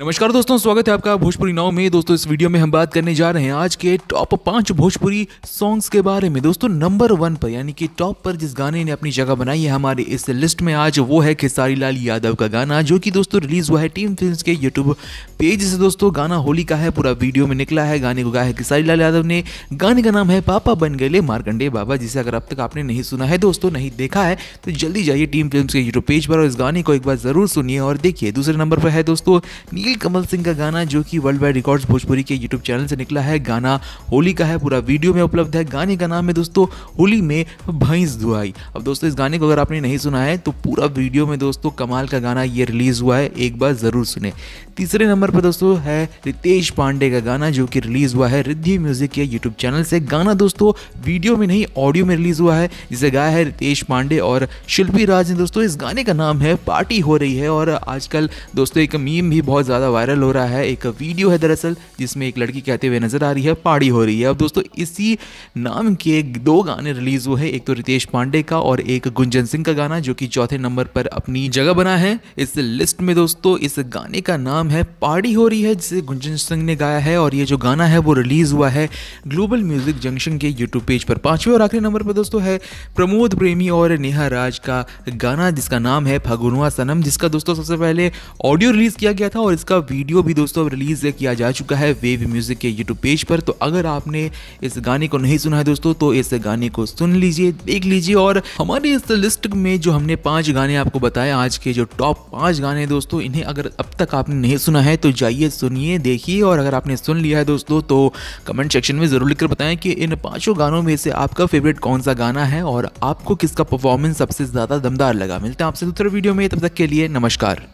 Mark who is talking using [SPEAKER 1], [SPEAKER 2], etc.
[SPEAKER 1] नमस्कार दोस्तों स्वागत है आपका भोजपुरी नाव में दोस्तों इस वीडियो में हम बात करने जा रहे हैं आज के टॉप पांच भोजपुरी सॉन्ग्स के बारे में दोस्तों नंबर वन पर यानी कि टॉप पर जिस गाने ने अपनी जगह बनाई है हमारे इस लिस्ट में आज वो है खेसारी लाल यादव का गाना जो कि दोस्तों रिलीज हुआ है टीम फिल्म के यूट्यूब पेज से दोस्तों गाना होली का है पूरा वीडियो में निकला है गाने को गाया है खेसारी लाल यादव ने गाने का नाम है पापा बन गए मारकंडे बाबा जिसे अगर अब तक आपने नहीं सुना है दोस्तों नहीं देखा है तो जल्दी जाइए टीम फिल्म के यूट्यूब पेज पर और इस गाने को एक बार ज़रूर सुनिए और देखिए दूसरे नंबर पर है दोस्तों निखिल कमल सिंह का गाना जो कि वर्ल्ड वाइड रिकॉर्ड्स भोजपुरी के यूट्यूब चैनल से निकला है गाना होली का है पूरा वीडियो में उपलब्ध है गाने का नाम है दोस्तों होली में भैंस दुआई अब दोस्तों इस गाने को अगर आपने नहीं सुना है तो पूरा वीडियो में दोस्तों कमाल का गाना ये रिलीज़ हुआ है एक बार ज़रूर सुने तीसरे नंबर पर दोस्तों है रितेश पांडे का गाना जो कि रिलीज़ हुआ है रिद्धि म्यूजिक के यूट्यूब चैनल से गाना दोस्तों वीडियो में नहीं ऑडियो में रिलीज़ हुआ है जिसे गाया है रितेश पांडे और शिल्पी राज ने दोस्तों इस गाने का नाम है पार्टी हो रही है और आजकल दोस्तों एक मीम भी बहुत ज़्यादा वायरल हो रहा है एक वीडियो है दरअसल जिसमें एक लड़की कहते हुए नज़र आ रही है पाड़ी हो रही है अब दोस्तों इसी नाम के दो गाने रिलीज़ हुए हैं एक तो रितेश पांडे का और एक गुंजन सिंह का गाना जो कि चौथे नंबर पर अपनी जगह बना है इस लिस्ट में दोस्तों इस गाने का नाम है पाड़ी हो रही है जिसे गुंजन सिंह ने गाया है और ये जो गाना है वो रिलीज़ हुआ है ग्लोबल म्यूजिक जंक्शन के यूट्यूब पेज पर पाँचवें और आखिरी नंबर पर दोस्तों है प्रमोद प्रेमी और नेहा राज का गाना जिसका नाम है फगुनवा सनम जिसका दोस्तों सबसे पहले ऑडियो रिलीज़ किया गया था और इस इसका वीडियो भी दोस्तों रिलीज़ किया जा चुका है वेव म्यूज़िक के यूट्यूब पेज पर तो अगर आपने इस गाने को नहीं सुना है दोस्तों तो इस गाने को सुन लीजिए देख लीजिए और हमारे इस लिस्ट में जो हमने पाँच गाने आपको बताए आज के जो टॉप पाँच गाने दोस्तों इन्हें अगर अब तक आपने नहीं सुना है तो जाइए सुनिए देखिए और अगर आपने सुन लिया है दोस्तों तो कमेंट सेक्शन में ज़रूर लिखकर बताएं कि इन पाँचों गानों में से आपका फेवरेट कौन सा गाना है और आपको किसका परफॉर्मेंस सबसे ज़्यादा दमदार लगा मिलते हैं आपसे दूसरे वीडियो में तब तक के लिए नमस्कार